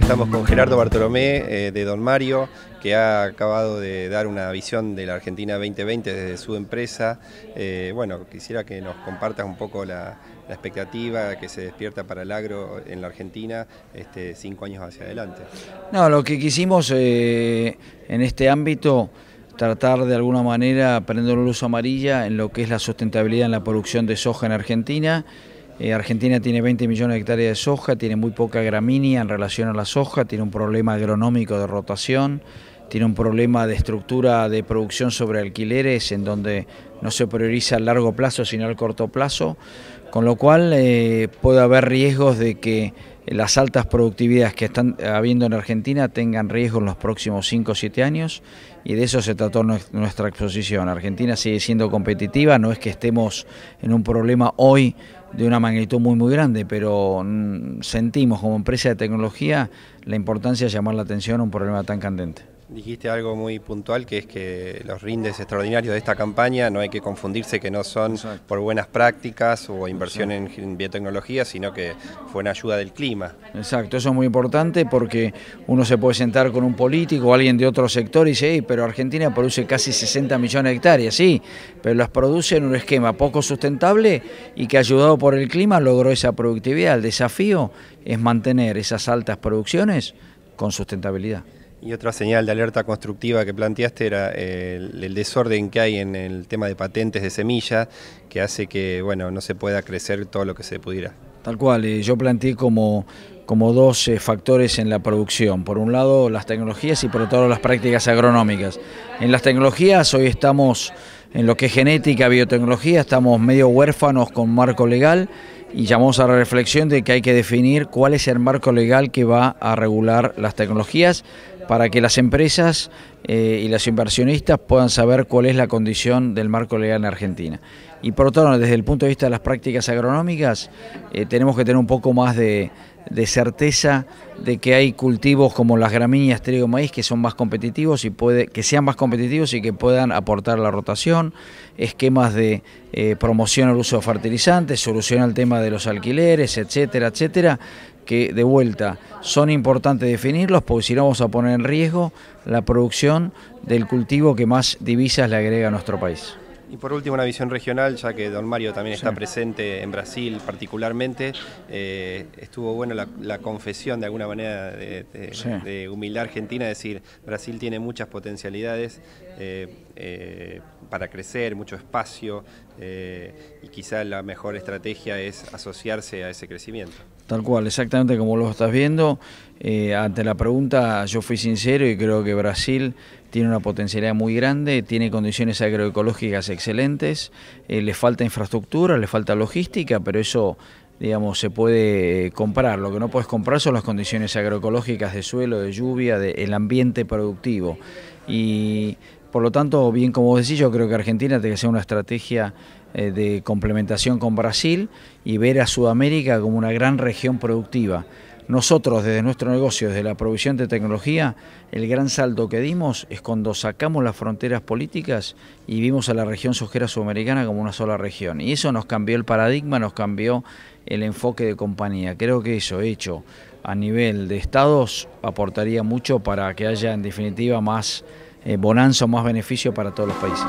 Estamos con Gerardo Bartolomé eh, de Don Mario, que ha acabado de dar una visión de la Argentina 2020 desde su empresa. Eh, bueno, quisiera que nos compartas un poco la, expectativa que se despierta para el agro en la Argentina este, cinco años hacia adelante. No, lo que quisimos eh, en este ámbito tratar de alguna manera prender luz amarilla en lo que es la sustentabilidad en la producción de soja en Argentina eh, Argentina tiene 20 millones de hectáreas de soja, tiene muy poca gramínea en relación a la soja, tiene un problema agronómico de rotación, tiene un problema de estructura de producción sobre alquileres en donde no se prioriza el largo plazo sino el corto plazo, con lo cual eh, puede haber riesgos de que las altas productividades que están habiendo en Argentina tengan riesgo en los próximos 5 o 7 años y de eso se trató nuestra exposición. Argentina sigue siendo competitiva, no es que estemos en un problema hoy de una magnitud muy muy grande, pero mm, sentimos como empresa de tecnología la importancia de llamar la atención a un problema tan candente. Dijiste algo muy puntual, que es que los rindes extraordinarios de esta campaña no hay que confundirse que no son por buenas prácticas o inversión en, biotecnología, sino que fue una ayuda del clima. Exacto, eso es muy importante porque uno se puede sentar con un político o alguien de otro sector y dice, pero Argentina produce casi 60 millones de hectáreas, sí, pero las produce en un esquema poco sustentable y que ayudado por el clima logró esa productividad. El desafío es mantener esas altas producciones con sustentabilidad. Y otra señal de alerta constructiva que planteaste era eh, el, desorden que hay en el tema de patentes de semillas, que hace que bueno no se pueda crecer todo lo que se pudiera. Tal cual, eh, yo planteé como, como dos eh, factores en la producción. Por un lado, las tecnologías y por otro las prácticas agronómicas. En las tecnologías hoy estamos, en lo que es genética, biotecnología, estamos medio huérfanos con marco legal y llamamos a la reflexión de que hay que definir cuál es el marco legal que va a regular las tecnologías para que las empresas eh, y los inversionistas puedan saber cuál es la condición del marco legal en Argentina. Y por otro lado, desde el punto de vista de las prácticas agronómicas, eh, tenemos que tener un poco más de, certeza de que hay cultivos como las gramíneas, trigo, maíz que son más competitivos y puede que sean más competitivos y que puedan aportar la rotación, esquemas de eh, promoción al uso de fertilizantes, solución al tema de los alquileres, etcétera, etcétera, que de vuelta son importantes definirlos porque si no vamos a poner en riesgo la producción del cultivo que más divisas le agrega a nuestro país. Y por último, una visión regional, ya que Don Mario también está presente en Brasil particularmente. Eh, estuvo bueno la, confesión de alguna manera de, humildad argentina, decir, Brasil tiene muchas potencialidades eh, eh, para crecer, mucho espacio, y quizá la mejor estrategia es asociarse a ese crecimiento. Tal cual, exactamente como lo estás viendo. ante la pregunta, yo fui sincero y creo que Brasil tiene una potencialidad muy grande, tiene condiciones agroecológicas excelentes, eh, le falta infraestructura, le falta logística, pero eso digamos, se puede eh, comprar. Lo que no puedes comprar son las condiciones agroecológicas de suelo, de lluvia, del ambiente productivo. Y por lo tanto, bien como vos decís, yo creo que Argentina tiene que hacer una estrategia eh, de complementación con Brasil y ver a Sudamérica como una gran región productiva. Nosotros desde nuestro negocio, desde la provisión de tecnología, el gran salto que dimos es cuando sacamos las fronteras políticas y vimos a la región sujera sudamericana como una sola región. Y eso nos cambió el paradigma, nos cambió el enfoque de compañía. Creo que eso hecho a nivel de estados aportaría mucho para que haya en definitiva más eh, bonanza, más beneficio para todos los países.